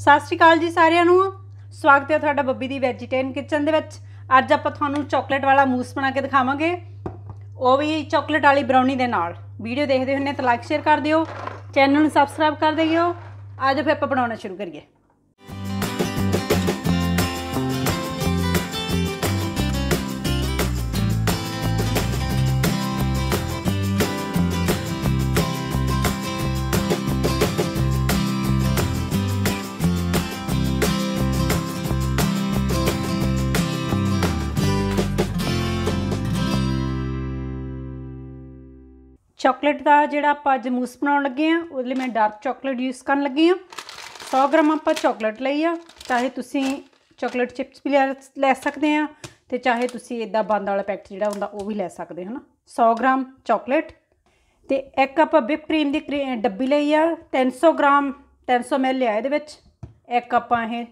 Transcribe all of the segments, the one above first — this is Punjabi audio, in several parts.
ਸਤਿ ਸ਼੍ਰੀ ਅਕਾਲ ਜੀ ਸਾਰਿਆਂ ਨੂੰ ਸਵਾਗਤ ਹੈ ਤੁਹਾਡਾ ਬੱਬੀ ਦੀ ਵੈਜੀਟੇਰੀਅਨ ਕਿਚਨ ਦੇ ਵਿੱਚ ਅੱਜ ਆਪਾਂ ਤੁਹਾਨੂੰ ਚਾਕਲੇਟ ਵਾਲਾ ਮੂਸ ਬਣਾ ਕੇ ਦਿਖਾਵਾਂਗੇ ਉਹ ਵੀ ਚਾਕਲੇਟ ਵਾਲੀ ਬਰਾਉਨੀ ਦੇ ਨਾਲ ਵੀਡੀਓ ਦੇਖਦੇ ਹੁੰਨੇ ਤਾਂ ਲਾਈਕ ਸ਼ੇਅਰ ਕਰ ਦਿਓ ਚੈਨਲ ਨੂੰ ਸਬਸਕ੍ਰਾਈਬ ਕਰ ਦਿਓ ਅੱਜ ਫਿਰ ਆਪਾਂ ਬਣਾਉਣਾ ਸ਼ੁਰੂ ਕਰੀਏ ਚਾਕਲੇਟ ਦਾ ਜਿਹੜਾ ਆਪਾਂ ਅੱਜ ਮੂਸ ਬਣਾਉਣ ਲੱਗੇ ਆ ਉਹਦੇ ਲਈ ਮੈਂ ਡਾਰਕ ਚਾਕਲੇਟ ਯੂਜ਼ ਕਰਨ ਲੱਗੀ ਆ 100 ਗ੍ਰਾਮ ਆਪਾਂ ਚਾਕਲੇਟ ਲਈ ਆ ਚਾਹੇ ਤੁਸੀਂ ਚਾਕਲੇਟ ਚਿਪਸ ਵੀ ਲੈ ਸਕਦੇ ਆ ਤੇ ਚਾਹੇ ਤੁਸੀਂ ਇਦਾਂ ਬੰਦ ਵਾਲਾ ਪੈਕਟ ਜਿਹੜਾ ਹੁੰਦਾ ਉਹ ਵੀ ਲੈ ਸਕਦੇ ਹੋ ਨਾ 100 ਗ੍ਰਾਮ ਚਾਕਲੇਟ ਤੇ ਇੱਕ ਆਪਾਂ ਵਿਪ ਕਰੀਮ ਦੀ ਡੱਬੀ ਲਈ ਆ 300 ਗ੍ਰਾਮ 300 ਮਿਲ ਲਿਆ ਇਹਦੇ ਵਿੱਚ ਇੱਕ ਆਪਾਂ ਇਹ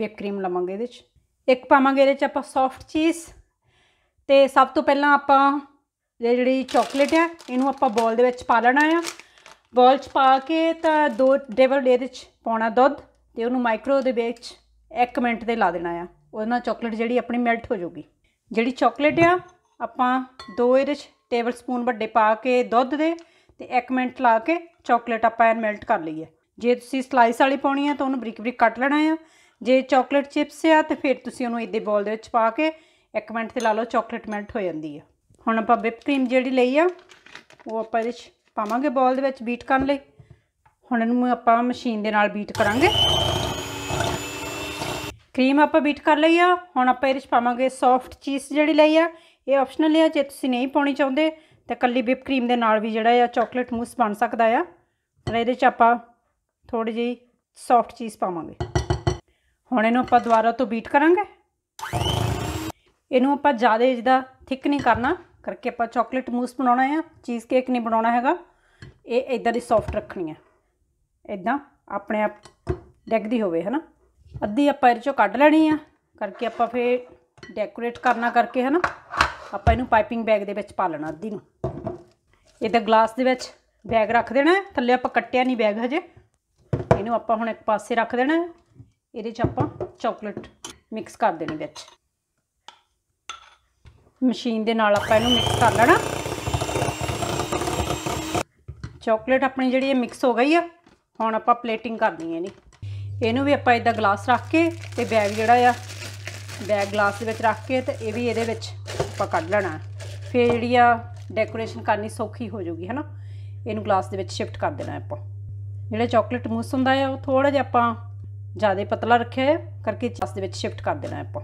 ਵਿਪ ਕਰੀਮ ਲਵਾਂਗੇ ਇਹਦੇ ਵਿੱਚ ਇੱਕ ਪਾਵਾਂਗੇ ਇਹਦੇ ਵਿੱਚ ਆਪਾਂ ਸੌਫਟ ਚੀਜ਼ ਤੇ ਸਭ ਤੋਂ ਪਹਿਲਾਂ ਆਪਾਂ ਜਿਹੜੀ ਚਾਕਲੇਟ ਹੈ ਇਹਨੂੰ ਆਪਾਂ ਬੋਲ ਦੇ ਵਿੱਚ ਪਾ ਲੈਣਾ ਆ ਬੋਲ 'ਚ ਪਾ ਕੇ ਤਾਂ ਦੋ ਟੇਬਲ ਦੇ ਵਿੱਚ ਪਾਉਣਾ ਦੁੱਧ ਤੇ ਉਹਨੂੰ ਮਾਈਕਰੋ ਦੇ ਵਿੱਚ 1 ਮਿੰਟ ਤੇ ਲਾ ਦੇਣਾ ਆ ਉਹਦੇ ਨਾਲ ਚਾਕਲੇਟ ਜਿਹੜੀ ਆਪਣੀ ਮੈਲਟ ਹੋ ਜਾਊਗੀ ਜਿਹੜੀ ਚਾਕਲੇਟ ਆ ਆਪਾਂ ਦੋ ਇਹਦੇ 'ਚ ਟੇਬਲ ਸਪੂਨ ਵੱਡੇ ਪਾ ਕੇ ਦੁੱਧ ਦੇ ਤੇ 1 ਮਿੰਟ ਲਾ ਕੇ ਚਾਕਲੇਟ ਆਪਾਂ ਇਹਨ ਮੈਲਟ ਕਰ ਲਈਏ ਜੇ ਤੁਸੀਂ ਸਲਾਈਸ ਵਾਲੀ ਪਾਉਣੀ ਆ ਤਾਂ ਉਹਨੂੰ ਬਰੀਕ ਬਰੀਕ ਕੱਟ ਲੈਣਾ ਆ ਜੇ ਚਾਕਲੇਟ ਚਿਪਸ ਆ ਤਾਂ ਫਿਰ ਤੁਸੀਂ ਉਹਨੂੰ ਇਦੇ ਬੋਲ ਦੇ ਵਿੱਚ ਪਾ ਕੇ 1 ਮਿੰਟ ਤੇ ਲਾ ਲਓ ਚਾਕਲੇਟ ਮੈਲਟ ਹੋ ਜਾਂਦੀ ਆ ਹੁਣ ਆਪਾਂ ਵਿਪ ਕਰੀਮ ਜਿਹੜੀ ਲਈ ਆ ਉਹ ਆਪਾਂ ਇਹ ਵਿੱਚ ਪਾਵਾਂਗੇ ਬੋਲ ਦੇ ਵਿੱਚ ਬੀਟ ਕਰਨ ਲਈ ਹੁਣ ਇਹਨੂੰ ਆਪਾਂ ਮਸ਼ੀਨ ਦੇ ਨਾਲ ਬੀਟ ਕਰਾਂਗੇ ਕਰੀਮ ਆਪਾਂ ਬੀਟ ਕਰ ਲਈ ਆ ਹੁਣ ਆਪਾਂ ਇਹ ਵਿੱਚ ਪਾਵਾਂਗੇ ਸੌਫਟ ਚੀਜ਼ ਜਿਹੜੀ ਲਈ ਆ ਇਹ ਆਪਸ਼ਨਲ ਆ ਜੇ ਤੁਸੀਂ ਨਹੀਂ ਪਾਉਣੀ ਚਾਹੁੰਦੇ ਤਾਂ ਕੱਲੀ ਵਿਪ ਕਰੀਮ ਦੇ ਨਾਲ ਵੀ ਜਿਹੜਾ ਆ ਚਾਕਲੇਟ ਮੂਸ ਬਣ ਸਕਦਾ ਆ ਤਾਂ ਇਹਦੇ ਵਿੱਚ ਆਪਾਂ ਥੋੜੀ ਜਿਹੀ ਸੌਫਟ ਚੀਜ਼ ਪਾਵਾਂਗੇ ਹੁਣ ਇਹਨੂੰ ਆਪਾਂ ਦੁਬਾਰਾ ਤੋਂ ਬੀਟ ਕਰਾਂਗੇ ਇਹਨੂੰ ਆਪਾਂ ਜ਼ਿਆਦਾ ਜਿਹਦਾ ਥਿਕ ਨਹੀਂ ਕਰਨਾ ਕਰਕੇ ਆਪਾਂ ਚਾਕਲੇਟ ਮੂਸ ਬਣਾਉਣਾ ਹੈ ਚੀਜ਼ ਕੇਕ ਨਹੀਂ ਬਣਾਉਣਾ ਹੈਗਾ ਇਹ ਇਦਾਂ ਦੀ ਸੌਫਟ ਰੱਖਣੀ ਹੈ ਇਦਾਂ ਆਪਣੇ ਆਪ ਡੈਗਦੀ ਹੋਵੇ ਹਨਾ ਅੱਧੀ ਆਪਾਂ ਇਹਦੇ ਚੋਂ ਕੱਢ ਲੈਣੀ ਆ ਕਰਕੇ ਆਪਾਂ ਫੇਰ ਡੈਕੋਰੇਟ ਕਰਨਾ ਕਰਕੇ ਹਨਾ ਆਪਾਂ ਇਹਨੂੰ ਪਾਈਪਿੰਗ ਬੈਗ ਦੇ ਵਿੱਚ ਪਾ ਲੈਣਾ ਅੱਧੀ ਨੂੰ ਇਹਦੇ ਗਲਾਸ ਦੇ ਵਿੱਚ ਬੈਗ ਰੱਖ ਦੇਣਾ ਥੱਲੇ ਆਪਾਂ ਕੱਟਿਆ ਨਹੀਂ ਬੈਗ ਹਜੇ ਇਹਨੂੰ ਆਪਾਂ ਹੁਣ ਇੱਕ ਪਾਸੇ ਰੱਖ ਦੇਣਾ ਇਹਦੇ 'ਚ ਆਪਾਂ ਚਾਕਲੇਟ ਮਿਕਸ ਕਰ ਦੇਣੀ ਵਿੱਚ ਮਸ਼ੀਨ ਦੇ ਨਾਲ ਆਪਾਂ ਇਹਨੂੰ ਮਿਕਸ ਕਰ ਲੈਣਾ ਚਾਕਲੇਟ ਆਪਣੀ ਜਿਹੜੀ ਇਹ ਮਿਕਸ ਹੋ ਗਈ ਆ ਹੁਣ ਆਪਾਂ ਪਲੇਟਿੰਗ ਕਰਨੀ ਹੈ ਨੀ ਇਹਨੂੰ ਵੀ ਆਪਾਂ ਇਦਾਂ ਗਲਾਸ ਰੱਖ ਕੇ ਤੇ ਬੈਗ ਜਿਹੜਾ ਆ ਬੈਗ ਗਲਾਸ ਦੇ ਵਿੱਚ ਰੱਖ ਕੇ ਤੇ ਇਹ ਵੀ ਇਹਦੇ ਵਿੱਚ ਆਪਾਂ ਕੱਢ ਲੈਣਾ ਫਿਰ ਜਿਹੜੀ ਆ ਡੈਕੋਰੇਸ਼ਨ ਕਰਨੀ ਸੌਖੀ ਹੋ ਜਾਊਗੀ ਹੈਨਾ ਇਹਨੂੰ ਗਲਾਸ ਦੇ ਵਿੱਚ ਸ਼ਿਫਟ ਕਰ ਦੇਣਾ ਆਪਾਂ ਜਿਹੜਾ ਚਾਕਲੇਟ ਮੂਸ ਹੁੰਦਾ ਆ ਉਹ ਥੋੜਾ ਜਿਹਾ ਆਪਾਂ ਜ਼ਿਆਦਾ ਪਤਲਾ ਰੱਖਿਆ ਹੈ ਕਰਕੇ ਚਾਸ ਦੇ ਵਿੱਚ ਸ਼ਿਫਟ ਕਰ ਦੇਣਾ ਆਪਾਂ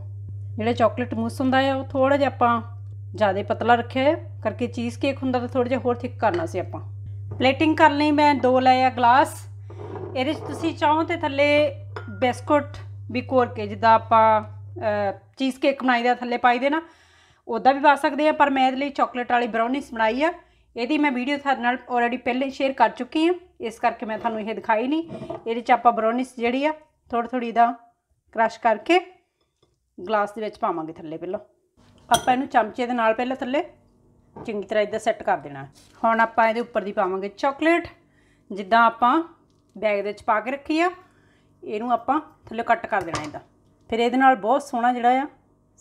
ਜਿਹੜਾ ਚਾਕਲੇਟ ਮੂਸ ਹੁੰਦਾ ਹੈ ਉਹ ਥੋੜਾ ਜਿਹਾ ਆਪਾਂ ਜ਼ਿਆਦਾ ਪਤਲਾ ਰੱਖਿਆ ਹੈ ਕਰਕੇ ਚੀਜ਼ ਕੇਕ ਹੁੰਦਾ ਤਾਂ ਥੋੜਾ ਜਿਹਾ ਹੋਰ ਥਿਕ ਕਰਨਾ ਸੀ ਆਪਾਂ ਪਲੇਟਿੰਗ ਕਰ ਲਈ ਮੈਂ ਦੋ ਲਏ ਆ ਗਲਾਸ ਇਹਦੇ 'ਚ ਤੁਸੀਂ ਚਾਹੋ ਤੇ ਥੱਲੇ ਬਿਸਕੁਟ ਵੀ ਕੋਰ ਕੇ ਜਿੱਦਾਂ ਆਪਾਂ ਚੀਜ਼ ਕੇਕ ਬਣਾਈ ਦਾ ਥੱਲੇ ਪਾਈ ਦੇਣਾ ਉਦਾਂ ਵੀ ਪਾ ਸਕਦੇ ਆ ਪਰ ਮੈਂ ਇਹਦੇ ਲਈ ਚਾਕਲੇਟ ਵਾਲੀ ਬਰਾਉਨੀਸ ਬਣਾਈ ਆ ਇਹਦੀ ਮੈਂ ਵੀਡੀਓ ਤੁਹਾਡੇ ਨਾਲ ਆਲਰੇਡੀ ਪਹਿਲੇ ਸ਼ੇਅਰ ਕਰ ਚੁੱਕੀ ਹਾਂ ਇਸ ਕਰਕੇ ਮੈਂ ਤੁਹਾਨੂੰ ਇਹ ਦਿਖਾਈ ਨਹੀਂ ਇਹਦੇ 'ਚ ਆਪਾਂ ਬਰਾਉਨੀਸ ਜਿਹੜੀ ਆ ਥੋੜੀ ਥੋੜੀ ਦਾ ਕ੍ਰਸ਼ ਕਰਕੇ ਗਲਾਸ ਦੇ ਵਿੱਚ ਪਾਵਾਂਗੇ ਥੱਲੇ ਪਹਿਲਾਂ ਆਪਾਂ ਇਹਨੂੰ ਚਮਚੇ ਦੇ ਨਾਲ ਪਹਿਲਾਂ ਥੱਲੇ ਚੰਗੀ ਤਰ੍ਹਾਂ ਇਦਾਂ ਸੈੱਟ ਕਰ ਦੇਣਾ ਹੁਣ ਆਪਾਂ ਇਹਦੇ ਉੱਪਰ ਦੀ ਪਾਵਾਂਗੇ ਚਾਕਲੇਟ ਜਿੱਦਾਂ ਆਪਾਂ ਬੈਗ ਦੇ ਵਿੱਚ ਪਾ ਕੇ ਰੱਖੀ ਆ ਇਹਨੂੰ ਆਪਾਂ ਥੱਲੇ ਕੱਟ ਕਰ ਦੇਣਾ ਇਹਦਾ ਫਿਰ ਇਹਦੇ ਨਾਲ ਬਹੁਤ ਸੋਹਣਾ ਜਿਹੜਾ ਆ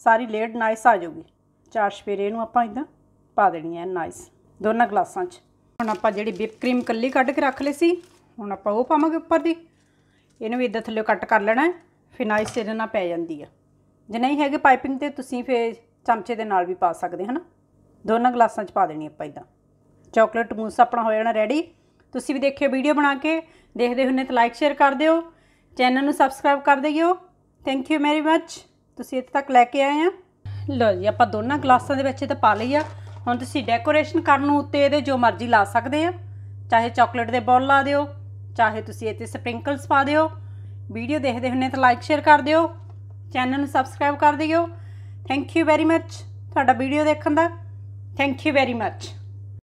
ਸਾਰੀ ਲੇਡ ਨਾਈਸ ਆ ਜਾਊਗੀ ਚਾਰ ਸਪੇਰੇ ਇਹਨੂੰ ਆਪਾਂ ਇਦਾਂ ਪਾ ਦੇਣੀ ਹੈ ਨਾਈਸ ਦੋਨਾਂ ਗਲਾਸਾਂ 'ਚ ਹੁਣ ਆਪਾਂ ਜਿਹੜੀ ਵਿਪ ਕਰੀਮ ਕੱਲੀ ਕੱਢ ਕੇ ਰੱਖ ਲਈ ਸੀ ਹੁਣ ਆਪਾਂ ਉਹ ਪਾਵਾਂਗੇ ਉੱਪਰ ਦੀ ਇਹਨੂੰ ਵੀ ਇਦਾਂ ਥੱਲੇ ਕੱਟ ਕਰ ਲੈਣਾ ਫਿਰ ਨਾਈਸ ਇਹਦੇ ਨਾਲ ਪੈ ਜਾਂਦੀ ਆ ਜੇ ਨਹੀਂ ਹੈਗੇ ਪਾਈਪਿੰਗ ਤੇ ਤੁਸੀਂ ਫੇ ਚਮਚੇ ਦੇ ਨਾਲ ਵੀ ਪਾ ਸਕਦੇ ਹਨਾ ਦੋਨਾਂ ਗਲਾਸਾਂ 'ਚ ਪਾ ਦੇਣੀ ਆਪਾਂ ਇਦਾਂ ਚਾਕਲੇਟ ਮੂਸ ਆਪਣਾ ਹੋ ਜਾਣਾ ਰੈਡੀ ਤੁਸੀਂ ਵੀ ਦੇਖਿਓ ਵੀਡੀਓ ਬਣਾ ਕੇ ਦੇਖਦੇ ਹੁੰਨੇ ਤਾਂ ਲਾਈਕ ਸ਼ੇਅਰ ਕਰ ਦਿਓ ਚੈਨਲ ਨੂੰ ਸਬਸਕ੍ਰਾਈਬ ਕਰ ਦਿਓ ਥੈਂਕ ਯੂ ਵੈਰੀ ਮੱਚ ਤੁਸੀਂ ਇੱਥੇ ਤੱਕ ਲੈ ਕੇ ਆਏ ਆ ਲਓ ਜੀ ਆਪਾਂ ਦੋਨਾਂ ਗਲਾਸਾਂ ਦੇ ਵਿੱਚ ਇਹ ਤਾਂ ਪਾ ਲਈ ਆ ਹੁਣ ਤੁਸੀਂ ਡੈਕੋਰੇਸ਼ਨ ਕਰਨ ਨੂੰ ਉੱਤੇ ਇਹਦੇ ਜੋ ਮਰਜ਼ੀ ਲਾ ਸਕਦੇ ਆ ਚਾਹੇ ਚਾਕਲੇਟ ਦੇ ਬੋਲ ਲਾ ਦਿਓ ਚਾਹੇ ਤੁਸੀਂ ਇੱਥੇ ਸਪ੍ਰਿੰਕਲਸ ਪਾ ਦਿਓ ਵੀਡੀਓ ਦੇਖਦੇ ਹੁੰਨੇ ਤਾਂ ਲਾਈਕ ਸ਼ੇਅਰ ਕਰ ਦਿਓ ਚੈਨਲ ਨੂੰ ਸਬਸਕ੍ਰਾਈਬ ਕਰ ਦਿਓ ਥੈਂਕ ਯੂ ਵੈਰੀ ਮੱਚ ਤੁਹਾਡਾ ਵੀਡੀਓ ਦੇਖਣ ਦਾ ਥੈਂਕ ਯੂ ਵੈਰੀ ਮੱਚ